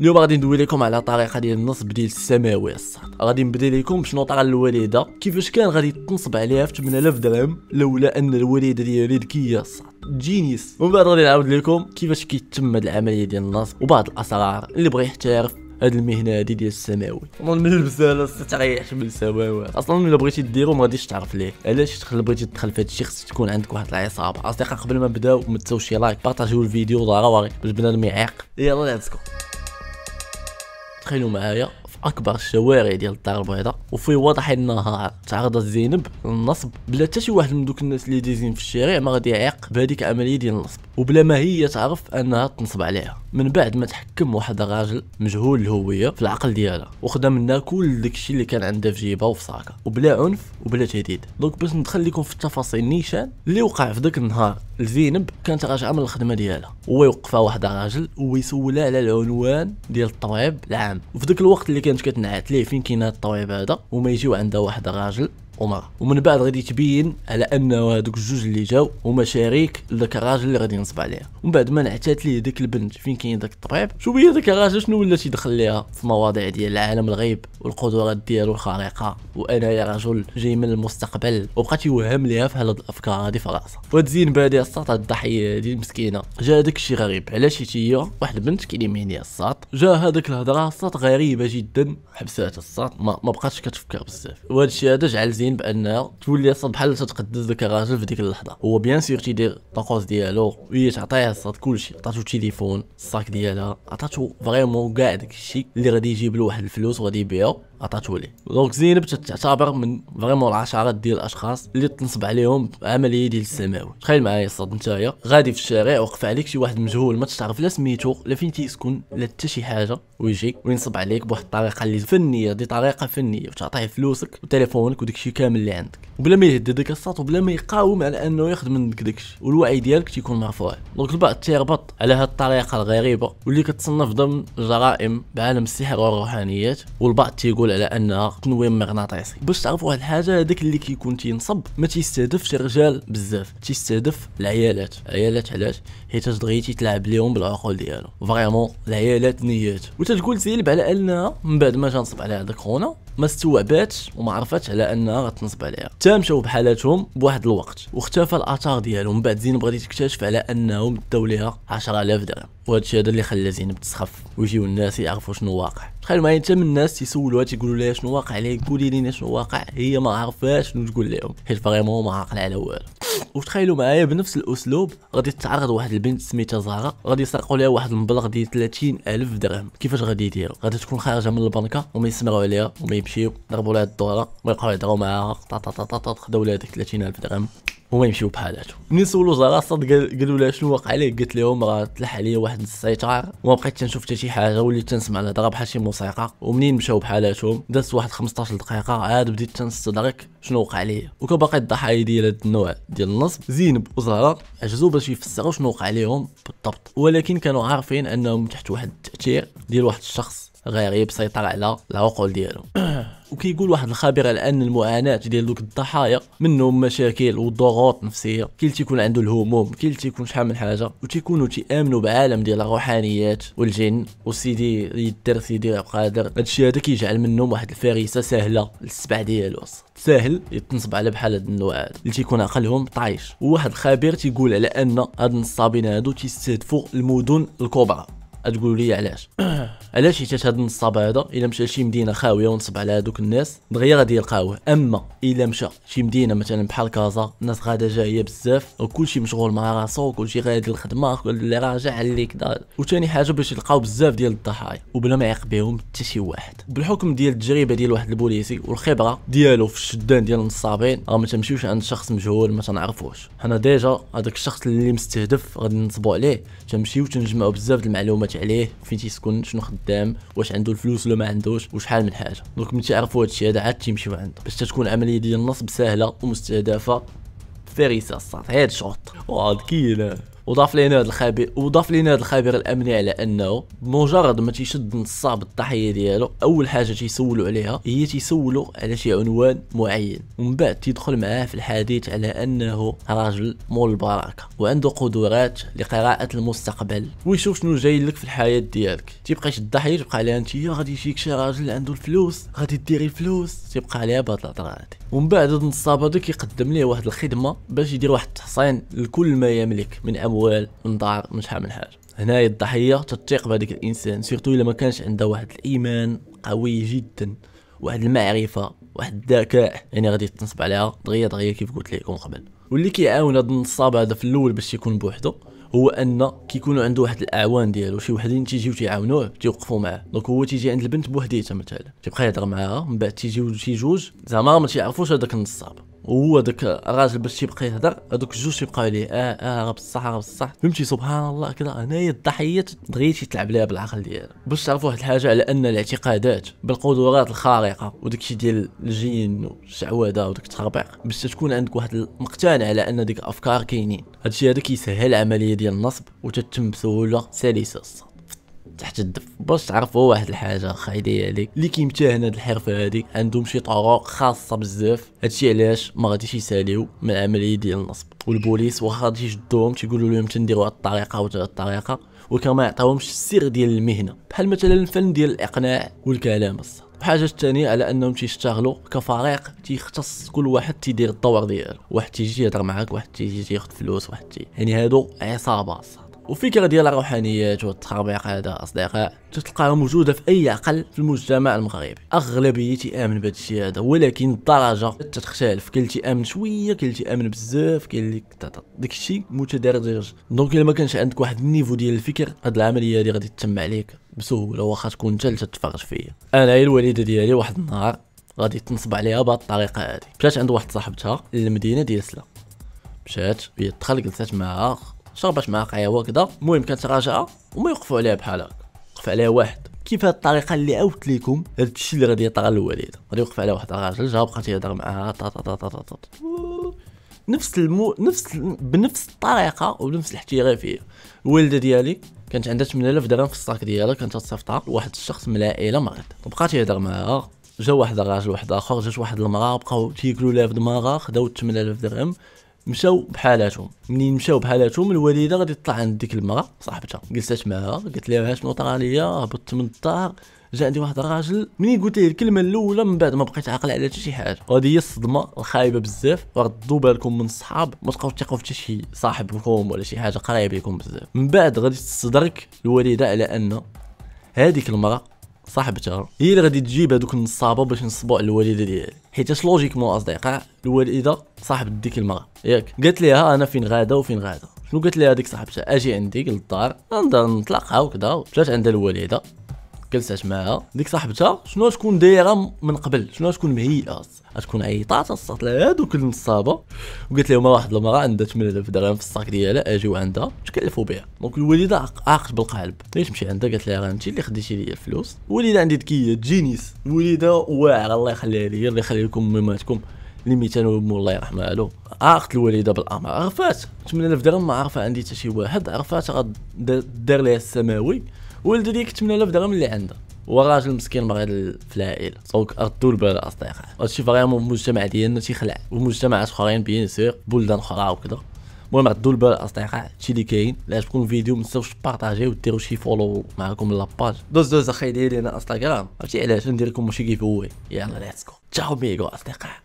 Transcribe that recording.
اليوم غادي ندوي لكم على طريقه ديال النصب ديال السماوي الصاد غادي نبدا لكم شنو طرا الوالده كيفاش كان غادي تنصب عليها ب 8000 درهم لولا ان الوالده ديالي ذكيه الصاد جينيس ومن بعد غادي نعاود لكم كيفاش كيتم هاد العمليه ديال النصب وبعض الاسرار اللي بغى يحترف هاد المهنه هادي ديال السماوي اظن من البساله تريحش من السماوي اصلا الا بغيتي ديرو ما غاديش تعرف ليه علاش تخلي بغيتي تدخل في هاد الشي خصك تكون عندك واحد العصابه اصدقاء قبل ما نبداو ما تنساوش لايك بارطاجيو الفيديو ضروري باش بنادم يعيق يلا ليتس جو تخيلوا معايا في اكبر الشوارع ديال الدار البيضاء وفي واضح النهار تعرضت زينب للنصب بلا حتى شي واحد من دوك الناس اللي دايزين في الشارع ما غادي يعيق بهذيك العمليه ديال النصب وبلا ما هي تعرف انها تنصب عليها من بعد ما تحكم واحد الراجل مجهول الهويه في العقل ديالها وخدا منها كل داكشي اللي كان عندها في جيبها وفي صاكها وبلا عنف وبلا تهديد دونك باش ندخل لكم في التفاصيل نيشان اللي وقع في ذاك النهار زينب كانت راجعه من الخدمه ديالها هو يوقفها واحد الراجل ويسولها على العنوان ديال الطبيب العام وفي ذاك الوقت اللي كانت كتنعت ليه فين كاين هذا الطبيب هذا وما يجيو عندها واحد الراجل عمر ومن بعد غادي تبين على انه هذوك الجوج اللي جاو هما شريك لذاك الراجل اللي غادي ينصب عليه ومن بعد ما نعتات ليه ديك البنت فين كاين داك الطبيب شو هي داك الراجل شنو ولا تيدخل ليها في مواضيع ديال العالم الغيب والقدرات ديالو الخارقه وانا يا رجل جاي من المستقبل وبقى تيوهم ليها في هاد الافكار هادي في راسها وتزين بادي الساط الضحيه هادي المسكينه جا داك الشيء غريب علاش هي واحد البنت كلميني هي الساط جا هذاك الهضره الساط غريبه جدا حبسات الساط ما, ما بقاتش كتفكر بزاف وهاد الشيء هذا جعل زين واضحين بانها تولي صاد بحال تتقدس داك الراجل في ديك اللحظه هو بيان سير تيدير الطقوس ديالو وهي تعطيه صاد كلشي عطاتو التليفون الصاك ديالها عطاتو فريمون كاع داكشي اللي غادي يجيب له واحد الفلوس وغادي يبيعو عطاتو ليه دونك زينب تعتبر من فريمون العشرات ديال الاشخاص اللي تنصب عليهم عمليه ديال السماوي تخيل معايا الصاد نتايا غادي في الشارع وقف عليك شي واحد مجهول ما تعرف لا سميتو لا فين تيسكن لا حتى شي حاجه ويجي وينصب عليك بواحد الطريقه اللي فنيه دي طريقه فنيه وتعطيه فلوسك وتليفونك وداكشي كامل اللي عندك وبلا ما يهددك الصاد وبلا ما يقاوم على انه ياخذ منك داكشي والوعي ديالك تيكون مرفوع دونك البعض تيربط على هاد الطريقه الغريبه واللي كتصنف ضمن جرائم بعالم السحر والروحانيات والبعض تيقول تقول على انها تنويم مغناطيسي باش تعرفوا واحد الحاجه هذاك اللي كيكون تينصب ما تيستهدفش الرجال بزاف تيستهدف العيالات العيالات علاش حيت دغيا تلعب ليهم بالعقول ديالو فريمون العيالات نيات وتتقول سيلب على انها من بعد ما جا نصب على هذاك خونا ما استوعباتش وما عرفتش على انها غتنصب عليها حتى مشاو بحالاتهم بواحد الوقت واختفى الاثار ديالهم من بعد زينب غادي تكتشف على انهم داو ليها 10000 درهم وهادشي هذا اللي خلى زينب تسخف ويجيو الناس يعرفوا شنو واقع تخيل معايا انت من الناس تيسولوها تيقولوا لها شنو واقع عليك قولي لينا شنو واقع هي ما عرفاش شنو تقول لهم حيت فريمون ما عاقله على والو وتخيلوا معايا بنفس الاسلوب غادي تتعرض واحد البنت سميتها زهرة غادي يسرقوا لها واحد المبلغ ديال 30 الف درهم كيفاش غادي يديروا غادي تكون خارجه من البنكه وما يسمعوا عليها وما يمشيو ضربوا لها الدوره ويبقاو يهضروا معاها خداو لها ديك 30 الف درهم هما يمشيو بحالاتو ملي سولو زارا صد قالوا لها شنو واقع عليك قلت لهم راه تلح عليا واحد السيطار وما بقيت تنشوف حتى شي حاجه وليت تنسمع الهضره بحال شي موسيقى ومنين مشاو بحالاتهم دازت واحد 15 دقيقه عاد بديت تنستدرك شنو وقع ليا وكباقي الضحايا ديال هاد النوع ديال النصب زينب وزهراء عجزوا باش يفسروا شنو وقع عليهم بالضبط ولكن كانوا عارفين انهم تحت واحد التاثير ديال واحد الشخص غير يسيطر على العقول ديالو وكيقول واحد الخبير على ان المعاناه ديال دوك الضحايا منهم مشاكل وضغوط نفسيه كل تيكون عنده الهموم كل تيكون شحال من حاجه وتيكونوا تيامنوا بعالم ديال الروحانيات والجن وسيدي يدير سيدي قادر هادشي هذا كيجعل منهم واحد الفريسه سهله للسبع ديالو ساهل يتنصب على بحال هاد النوع اللي تيكون عقلهم طايش وواحد الخبير تيقول على ان هاد النصابين هادو تيستهدفوا المدن الكبرى تقولوا لي علاش علاش حيت هذا النصاب هذا الا مشى لشي مدينه خاويه ونصب على هذوك الناس دغيا غادي يلقاوه اما الا مشى شي مدينه مثلا بحال كازا الناس غاده جايه بزاف وكلشي مشغول مع راسو وكلشي غادي للخدمه اللي راجع اللي كذا وثاني حاجه باش يلقاو بزاف ديال الضحايا وبلا ما يعيق بهم حتى شي واحد بالحكم ديال التجربه ديال واحد البوليسي والخبره ديالو في الشدان ديال النصابين راه ما تمشيوش عند شخص مجهول ما تنعرفوش حنا ديجا هذاك الشخص اللي مستهدف غادي نصبوا عليه تمشيو تنجمعوا بزاف المعلومات عليه فين تيسكن شنو خدام واش عنده الفلوس ولا ما عندوش وشحال من حاجه دونك ملي تعرفوا هادشي هذا عاد تيمشيو عنده باش تكون العمليه ديال النصب سهله ومستهدفه فريسه السطح هاد الشوط واه كاين وضاف لينا هذا الخبير وضاف لينا هذا الخبير الامني على انه بمجرد ما تيشد نصاب الضحيه ديالو اول حاجه تيسولو عليها هي تيسولو على شي عنوان معين ومن بعد تيدخل معاه في الحديث على انه راجل مول البركه وعنده قدرات لقراءه المستقبل ويشوف شنو جاي لك في الحياه ديالك تيبقى يشد الضحيه تبقى عليها انت غادي يجيك شي راجل عنده الفلوس غادي ديري الفلوس تيبقى عليها بهاد الهضره هادي ومن بعد النصاب هذا كيقدم ليه واحد الخدمه باش يدير واحد التحصين لكل ما يملك من اموال من دار من شحال من حاجه هنايا الضحيه تتيق بهذاك الانسان سيرتو الا ما كانش عنده واحد الايمان قوي جدا واحد المعرفه واحد الذكاء يعني غادي تنصب عليها دغيا دغيا كيف قلت لكم قبل واللي كيعاون هذا النصاب هذا في الاول باش يكون بوحده هو ان كيكونوا عنده واحد الاعوان ديالو شي وحدين تيجيو تيعاونوه تيوقفوا معاه دونك هو تيجي عند البنت بوحديتها مثلا تيبقى يهضر معاها من بعد تيجيو شي جوج زعما ما تيعرفوش هذاك النصاب وهو داك الراجل باش تيبقى يهضر هذوك الجوج يبقاو عليه آه،, اه اه بصح راه بصح فهمتي سبحان الله كذا هنايا الضحيه دغيا تيتلعب لها بالعقل ديالها باش تعرف واحد الحاجه على ان الاعتقادات بالقدرات الخارقه وداك الشيء ديال الجن والشعوذه وداك التخربيق باش تكون عندك واحد المقتنع على ان ديك الافكار كاينين هادشي هذا كيسهل العمليه ديال النصب وتتم بسهوله سلسه تحت الدف باش تعرفوا واحد الحاجه خايدي عليك اللي كيمتهن هاد الحرفه هذيك عندهم شي طرق خاصه بزاف هادشي علاش ما غاديش يساليو من العمليه ديال النصب والبوليس واخا غادي يجدوهم تيقولوا لهم تنديروا هاد الطريقه وتا الطريقه وكما يعطيوهمش السر ديال المهنه بحال مثلا الفن ديال الاقناع والكلام الصح الحاجه الثانيه على انهم تيشتغلوا كفريق تيختص كل واحد تيدير الدور ديالو واحد تيجي يهضر معاك واحد تيجي تياخذ فلوس واحد تي يعني هادو عصابه صح والفكره ديال الروحانيات والتخربيق هذا اصدقاء تتلقاها موجوده في اي عقل في المجتمع المغربي اغلبيه تيامن بهذا الشيء هذا ولكن الدرجه تتختلف كاين اللي تيامن شويه كاين اللي تيامن بزاف كاين اللي داك الشيء متدرج دونك الا ما كانش عندك واحد النيفو ديال الفكر هاد العمليه هادي غادي تتم عليك بسهوله واخا تكون انت اللي تتفرج فيا انا هي الوالده ديالي واحد النهار غادي تنصب عليها بهاد الطريقه هادي مشات عند واحد صاحبتها للمدينه ديال سلا مشات هي دخل جلسات معاها شربت معاه قهوه وكذا المهم كانت راجعه وما يوقفوا عليها بحال هكا وقف عليها واحد كيف هاد الطريقه اللي عاودت لكم هاد الشيء اللي غادي يطرى للوالده غادي يوقف على واحد الراجل جا بقى تيهضر معاها تا تا تا تا تا نفس المو نفس بنفس الطريقه وبنفس الاحترافيه الوالده ديالي كانت عندها 8000 درهم في الصاك ديالها كانت تصيفطها لواحد الشخص من العائله مريض وبقى تيهضر معاها جا واحد الراجل واحد اخر جات واحد المراه بقاو تيكلوا لها في دماغها خداو 8000 درهم مشاو بحالاتهم منين مشاو بحالاتهم الوالده غادي تطلع عند ديك المراه صاحبتها جلست معاها قالت لها شنو طرا ليا هبطت من الدار جا عندي واحد الراجل منين قلت ليه الكلمه الاولى من بعد ما بقيت عاقل على حتى شي حاجه وهذه هي الصدمه الخايبه بزاف وردوا بالكم من الصحاب ما تبقاوش تثقوا في حتى شي صاحب لكم ولا شي حاجه قريب ليكم بزاف من بعد غادي تصدرك الوالده على ان هذيك المراه صاحبتها هي اللي غادي تجيب هذوك النصابه باش نصبوا على الوالده ديالي حيت لوجيكمون اصدقاء الوالده صاحب ديك المراه ياك قالت ليها انا فين غاده وفين غاده شنو قالت ليها هذيك صاحبتها اجي عندي للدار نضل نتلاقاو وكذا مشات عند الوالده جلست معاها ديك صاحبتها شنو تكون دايره من قبل شنو تكون مهيئه تكون عيطات لها دوك النصابه وقالت لهم واحد المراه عندها 8000 درهم في الصاك ديالها اجيو عندها تكلفوا بها دونك الوالده عاقت بالقالب هي تمشي عندها قالت لها راه انت اللي خديتي لي الفلوس الوالده عندي ذكيه جينيس الوالده واعره الله يخليها لي الله يخلي لكم ميماتكم اللي ميتان ومو الله يرحمها له عاقت الوالده بالامر عرفات 8000 درهم ما عرفها عندي حتى شي واحد عرفات دار ليها السماوي ولدو ديك 8000 درهم اللي عنده هو راجل مسكين باغي في العائله دونك ردوا البال اصدقاء هادشي فريمون المجتمع ديالنا تيخلع ومجتمعات اخرين بيان سير بلدان اخرى وكذا المهم ردوا البال الاصدقاء هادشي اللي كاين لا تكون الفيديو ما تنساوش تبارطاجيو وديروا شي فولو معكم لاباج دوز دوز اخي ديالي انا انستغرام عرفتي علاش ندير لكم شي كيف هو يلاه ليتس جو تشاو ميغو اصدقاء